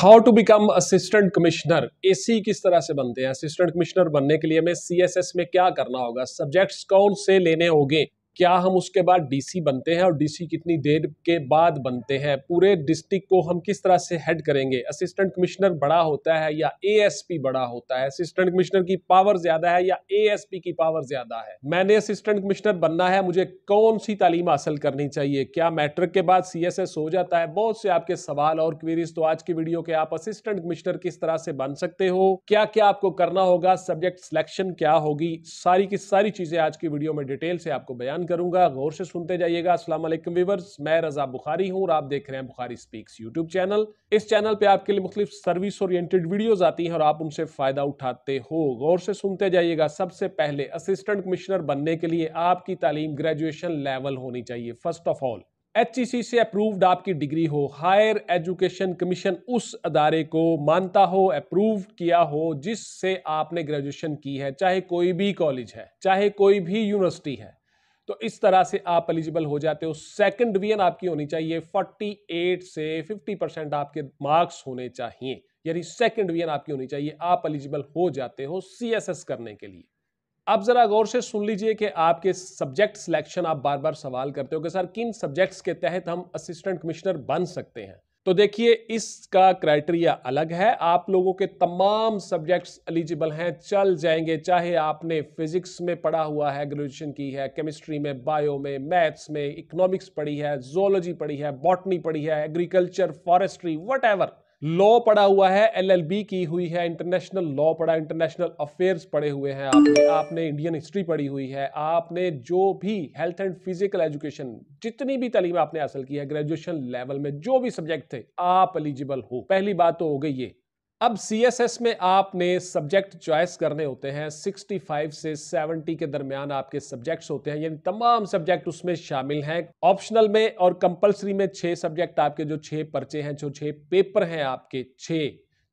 how to become assistant commissioner AC किस तरह से बनते हैं असिस्टेंट कमिश्नर बनने के लिए हमें सीएसएस में क्या करना होगा सब्जेक्ट्स कौन से लेने होंगे क्या हम उसके बाद डीसी बनते हैं और डीसी कितनी देर के बाद बनते हैं पूरे डिस्ट्रिक्ट को हम किस तरह से हेड करेंगे असिस्टेंट कमिश्नर बड़ा होता है या एएसपी बड़ा होता है असिस्टेंट कमिश्नर की पावर ज्यादा है या एएसपी की पावर ज्यादा है मैंने असिस्टेंट कमिश्नर बनना है मुझे कौन सी तालीम हासिल करनी चाहिए क्या मैट्रिक के बाद सी हो जाता है बहुत से आपके सवाल और क्वेरीज तो आज की वीडियो के आप असिस्टेंट कमिश्नर किस तरह से बन सकते हो क्या क्या आपको करना होगा सब्जेक्ट सिलेक्शन क्या होगी सारी की सारी चीजें आज की वीडियो में डिटेल से आपको बयान करूंगा गौर से सुनते जाइएगा अस्सलाम वालेकुम व्यूवर्स मैं रजा बुखारी हूं और आप देख रहे हैं बुखारी स्पीक्स यूट्यूब चैनल इस चैनल पे आपके लिए मुख्तु सर्विस ओरिएंटेड वीडियोस आती हैं और आप उनसे फ़ायदा उठाते हो गौर से सुनते जाइएगा सबसे पहले असिस्टेंट कमिश्नर बनने के लिए आपकी तालीम ग्रेजुएशन लेवल होनी चाहिए first of all HEC approved आपकी डिग्री हो हायर एजुकेशन कमीशन उस अदारे को मानता हो अप्रूव किया हो जिससे आपने ग्रेजुएशन की है चाहे कोई भी कॉलेज है चाहे कोई भी यूनिवर्सिटी है तो इस तरह से आप एलिजिबल हो जाते हो सेकंड डिवीजन आपकी होनी चाहिए 48 से 50 परसेंट आपके मार्क्स होने चाहिए यानी सेकंड डिवीजन आपकी होनी चाहिए आप एलिजिबल हो जाते हो सीएसएस करने के लिए अब जरा गौर से सुन लीजिए कि आपके सब्जेक्ट सिलेक्शन आप बार बार सवाल करते हो कि सर किन सब्जेक्ट्स के तहत हम असिस्टेंट कमिश्नर बन सकते हैं तो देखिए इसका क्राइटेरिया अलग है आप लोगों के तमाम सब्जेक्ट्स एलिजिबल हैं चल जाएंगे चाहे आपने फिजिक्स में पढ़ा हुआ है ग्रेजुएशन की है केमिस्ट्री में बायो में मैथ्स में इकोनॉमिक्स पढ़ी है जोलॉजी पढ़ी है बॉटनी पढ़ी है एग्रीकल्चर फॉरेस्ट्री वट लॉ पढ़ा हुआ है एलएलबी की हुई है इंटरनेशनल लॉ पढ़ा इंटरनेशनल अफेयर्स पढ़े हुए हैं आपने आपने इंडियन हिस्ट्री पढ़ी हुई है आपने जो भी हेल्थ एंड फिजिकल एजुकेशन जितनी भी तालीम आपने हासिल की है ग्रेजुएशन लेवल में जो भी सब्जेक्ट थे आप एलिजिबल हो पहली बात तो हो गई ये अब सीएसएस में आपने सब्जेक्ट चॉइस करने होते हैं 65 से 70 के दरमियान आपके सब्जेक्ट्स होते हैं यानी तमाम सब्जेक्ट उसमें शामिल हैं ऑप्शनल में और कंपलसरी में छः सब्जेक्ट आपके जो छः पर्चे हैं जो छः पेपर हैं आपके छः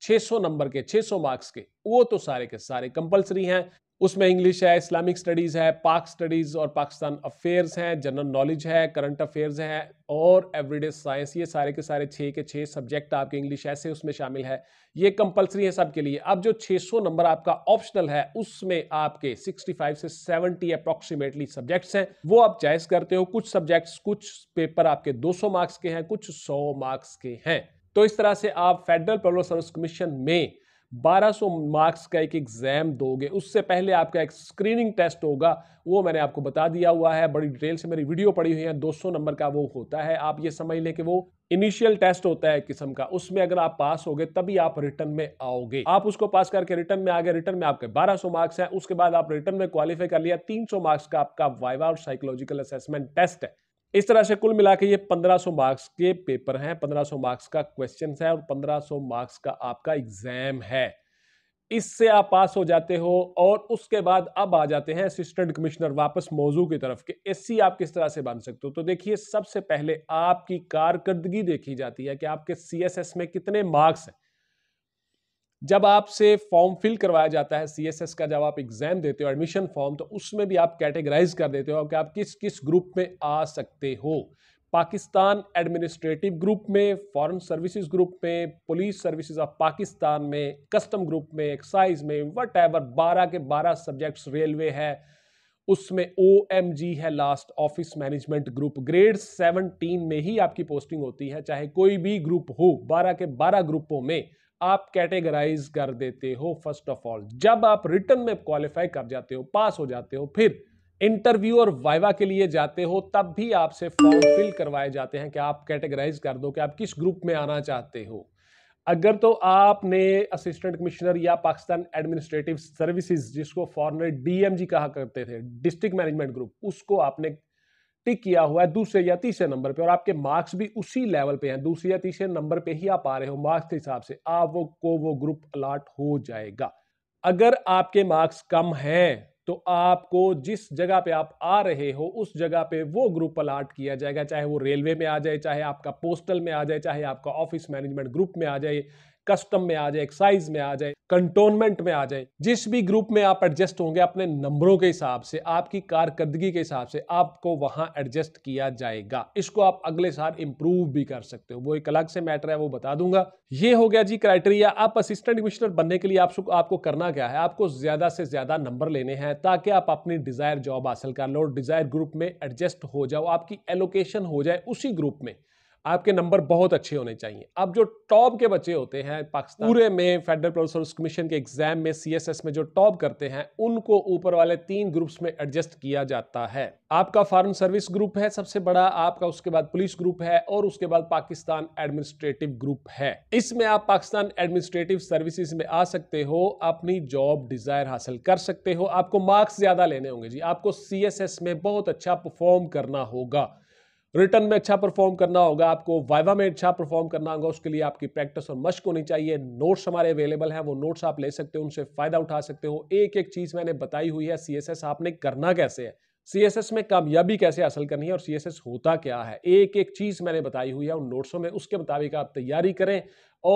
600 नंबर के 600 मार्क्स के वो तो सारे के सारे कंपलसरी हैं उसमें इंग्लिश है इस्लामिक स्टडीज़ है पाक स्टडीज़ और पाकिस्तान अफेयर्स हैं जनरल नॉलेज है करंट अफेयर्स हैं और एवरीडे साइंस ये सारे के सारे छः के छः सब्जेक्ट आपके इंग्लिश ऐसे उसमें शामिल है ये कंपलसरी है सबके लिए अब जो 600 नंबर आपका ऑप्शनल है उसमें आपके 65 से 70 अप्रॉक्सीमेटली सब्जेक्ट्स हैं वो आप चॉइस करते हो कुछ सब्जेक्ट्स कुछ पेपर आपके दो मार्क्स के हैं कुछ सौ मार्क्स के हैं तो इस तरह से आप फेडरल पब्लिक सर्विस कमीशन में 1200 मार्क्स का एक एग्ज़ाम दोगे उससे पहले आपका एक स्क्रीनिंग टेस्ट होगा वो मैंने आपको बता दिया हुआ है बड़ी डिटेल से मेरी वीडियो पड़ी हुई है 200 नंबर का वो होता है आप ये समझ लें कि वो इनिशियल टेस्ट होता है किस्म का उसमें अगर आप पास हो गए तभी आप रिटर्न में आओगे आप उसको पास करके रिटर्न में आ गए रिटर्न में आपके 1200 मार्क्स हैं उसके बाद आप रिटर्न में क्वालिफाई कर लिया 300 मार्क्स का आपका वाइवा और साइकोलॉजिकल असेसमेंट टेस्ट है इस तरह से कुल मिला के ये 1500 मार्क्स के पेपर हैं 1500 मार्क्स का क्वेश्चन है और 1500 मार्क्स का आपका एग्जाम है इससे आप पास हो जाते हो और उसके बाद अब आ जाते हैं असिस्टेंट कमिश्नर वापस मौजू की तरफ के एस आप किस तरह से बन सकते हो तो देखिए सबसे पहले आपकी कारकर्दगी देखी जाती है कि आपके सी में कितने मार्क्स हैं जब आपसे फॉर्म फिल करवाया जाता है सीएसएस का जब आप एग्जाम देते हो एडमिशन फॉर्म तो उसमें भी आप कैटेगराइज कर देते हो कि आप किस किस ग्रुप में आ सकते हो पाकिस्तान एडमिनिस्ट्रेटिव ग्रुप में फॉरेन सर्विसेज ग्रुप में पुलिस सर्विसेज ऑफ पाकिस्तान में कस्टम ग्रुप में एक्साइज में वट एवर बारह के बारह सब्जेक्ट्स रेलवे है उसमें ओ है last office management group grade seventeen में ही आपकी पोस्टिंग होती है चाहे कोई भी ग्रुप हो बारह के बारह ग्रुपों में आप कैटेगराइज कर देते हो फर्स्ट ऑफ ऑल जब आप रिटर्न में क्वालिफाई कर जाते हो पास हो जाते हो फिर इंटरव्यू और वाइवा के लिए जाते हो तब भी आपसे फॉर्म फिल करवाए जाते हैं कि आप कैटेगराइज कर दो कि आप किस ग्रुप में आना चाहते हो अगर तो आपने असिस्टेंट कमिश्नर या पाकिस्तान एडमिनिस्ट्रेटिव सर्विसेज जिसको फॉरनर डीएमजी कहा करते थे डिस्ट्रिक्ट मैनेजमेंट ग्रुप उसको आपने टिक किया हुआ है दूसरे या तीसरे नंबर पे और आपके मार्क्स भी उसी लेवल पे हैं दूसरे या तीसरे नंबर पे ही आप आ रहे हो मार्क्स के हिसाब से आप वो को वो ग्रुप अलाट हो जाएगा अगर आपके मार्क्स कम हैं तो आपको जिस जगह पे आप आ रहे हो उस जगह पे वो ग्रुप अलाट किया जाएगा चाहे वो रेलवे में आ जाए चाहे आपका पोस्टल में आ जाए चाहे आपका ऑफिस मैनेजमेंट ग्रुप में आ जाए कस्टम में आ जाए एक्साइज में आ जाए कंटोनमेंट में आ जाए जिस भी ग्रुप में आप एडजस्ट होंगे अपने नंबरों के हिसाब से आपकी कारकर्दगी के हिसाब से आपको वहां एडजस्ट किया जाएगा इसको आप अगले साल इंप्रूव भी कर सकते हो वो एक अलग से मैटर है वो बता दूंगा ये हो गया जी क्राइटेरिया आप असिस्टेंट कमिश्नर बनने के लिए आप आपको करना क्या है आपको ज्यादा से ज्यादा नंबर लेने हैं ताकि आप अपनी डिजायर जॉब हासिल कर लो डिजायर ग्रुप में एडजस्ट हो जाओ आपकी एलोकेशन हो जाए उसी ग्रुप में आपके नंबर बहुत अच्छे होने चाहिए अब जो टॉप के बच्चे होते हैं पाकिस्तान पूरे में फेडरल पब्लिक कमीशन के एग्जाम में सीएसएस में जो टॉप करते हैं उनको ऊपर वाले तीन ग्रुप्स में एडजस्ट किया जाता है आपका फॉरन सर्विस ग्रुप है सबसे बड़ा आपका उसके बाद पुलिस ग्रुप है और उसके बाद पाकिस्तान एडमिनिस्ट्रेटिव ग्रुप है इसमें आप पाकिस्तान एडमिनिस्ट्रेटिव सर्विसेज में आ सकते हो अपनी जॉब डिजायर हासिल कर सकते हो आपको मार्क्स ज्यादा लेने होंगे जी आपको सीएसएस में बहुत अच्छा परफॉर्म करना होगा रिटर्न में अच्छा परफॉर्म करना होगा आपको वाइवा में अच्छा परफॉर्म करना होगा उसके लिए आपकी प्रैक्टिस और मश्क होनी चाहिए नोट्स हमारे अवेलेबल हैं वो नोट्स आप ले सकते हो उनसे फ़ायदा उठा सकते हो एक एक चीज़ मैंने बताई हुई है सी आपने करना कैसे है सी में कामयाबी कैसे हासिल करनी है और सी होता क्या है एक एक चीज़ मैंने बताई हुई है उन नोट्सों में उसके मुताबिक आप तैयारी करें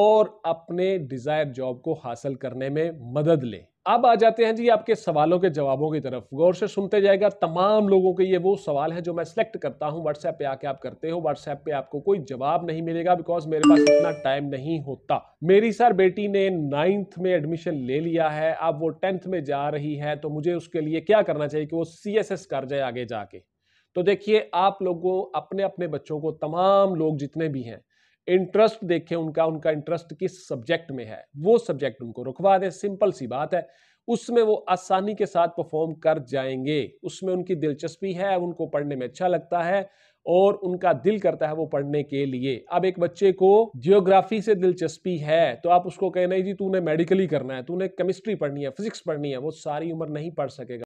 और अपने डिज़ायर जॉब को हासिल करने में मदद लें अब आ जाते हैं जी आपके सवालों के जवाबों की तरफ गौर से सुनते जाएगा तमाम लोगों के ये वो सवाल है जो मैं सिलेक्ट करता हूँ व्हाट्सएप पे आके आप करते हो व्हाट्सएप पे आपको कोई जवाब नहीं मिलेगा बिकॉज मेरे पास इतना टाइम नहीं होता मेरी सर बेटी ने नाइन्थ में एडमिशन ले लिया है अब वो टेंथ में जा रही है तो मुझे उसके लिए क्या करना चाहिए कि वो सी कर जाए आगे जाके तो देखिए आप लोगों अपने अपने बच्चों को तमाम लोग जितने भी हैं इंटरेस्ट देखें उनका उनका इंटरेस्ट किस सब्जेक्ट में है वो सब्जेक्ट उनको रुकवा दें सिंपल सी बात है उसमें वो आसानी के साथ परफॉर्म कर जाएंगे उसमें उनकी दिलचस्पी है उनको पढ़ने में अच्छा लगता है और उनका दिल करता है वो पढ़ने के लिए अब एक बच्चे को जियोग्राफी से दिलचस्पी है तो आप उसको कहना जी तूने मेडिकली करना है तूने केमिस्ट्री पढ़नी है फिजिक्स पढ़नी है वो सारी उम्र नहीं पढ़ सकेगा